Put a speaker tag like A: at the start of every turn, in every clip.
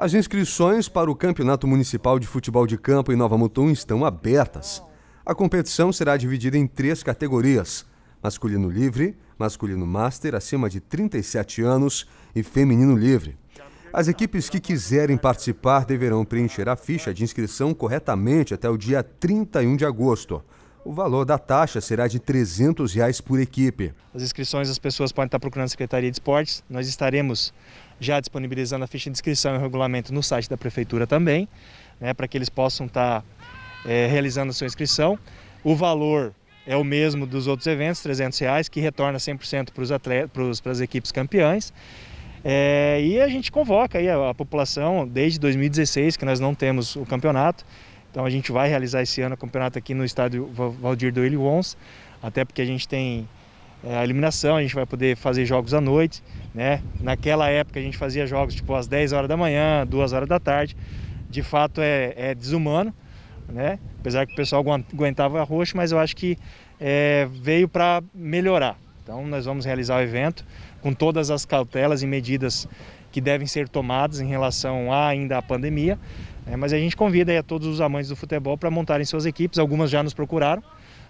A: As inscrições para o Campeonato Municipal de Futebol de Campo em Nova Mutum estão abertas. A competição será dividida em três categorias: masculino livre, masculino master acima de 37 anos e feminino livre. As equipes que quiserem participar deverão preencher a ficha de inscrição corretamente até o dia 31 de agosto. O valor da taxa será de R$ 300 reais por equipe. As inscrições as
B: pessoas podem estar procurando a Secretaria de Esportes. Nós estaremos já disponibilizando a ficha de inscrição e o regulamento no site da Prefeitura também, né, para que eles possam estar tá, é, realizando a sua inscrição. O valor é o mesmo dos outros eventos, 300 reais, que retorna 100% para as equipes campeãs. É, e a gente convoca a, a população desde 2016, que nós não temos o campeonato, então a gente vai realizar esse ano o campeonato aqui no estádio Valdir do 11, até porque a gente tem é, a iluminação, a gente vai poder fazer jogos à noite, né? Naquela época a gente fazia jogos tipo às 10 horas da manhã, 2 horas da tarde. De fato é, é desumano, né? Apesar que o pessoal aguentava roxo, mas eu acho que é, veio para melhorar. Então nós vamos realizar o evento com todas as cautelas e medidas que devem ser tomadas em relação ainda à pandemia. Né? Mas a gente convida a todos os amantes do futebol para montarem suas equipes, algumas já nos procuraram.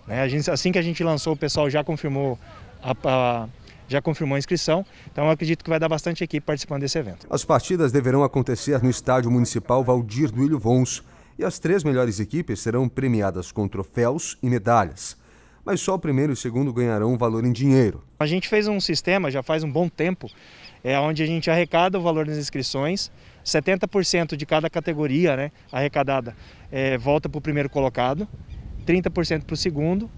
B: Né? A gente, assim que a gente lançou, o pessoal já confirmou a, a já confirmou a inscrição, então eu acredito que vai dar bastante equipe participando desse evento.
A: As partidas deverão acontecer no Estádio Municipal Valdir Duílio Vons e as três melhores equipes serão premiadas com troféus e medalhas. Mas só o primeiro e o segundo ganharão valor em dinheiro. A gente fez um
B: sistema já faz um bom tempo, é onde a gente arrecada o valor das inscrições, 70% de cada categoria né, arrecadada é, volta para o primeiro colocado, 30% para o segundo.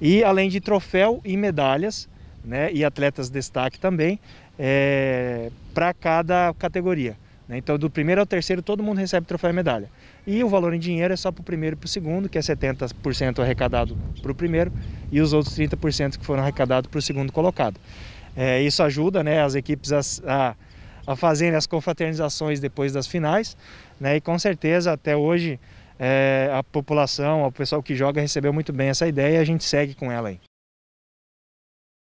B: E além de troféu e medalhas, né, e atletas destaque também, é, para cada categoria. Né? Então, do primeiro ao terceiro, todo mundo recebe troféu e medalha. E o valor em dinheiro é só para o primeiro e para o segundo, que é 70% arrecadado para o primeiro e os outros 30% que foram arrecadados para o segundo colocado. É, isso ajuda né, as equipes a, a, a fazerem as confraternizações depois das finais, né, e com certeza até hoje é, a população, o pessoal que joga recebeu muito bem essa ideia e a gente segue com ela aí.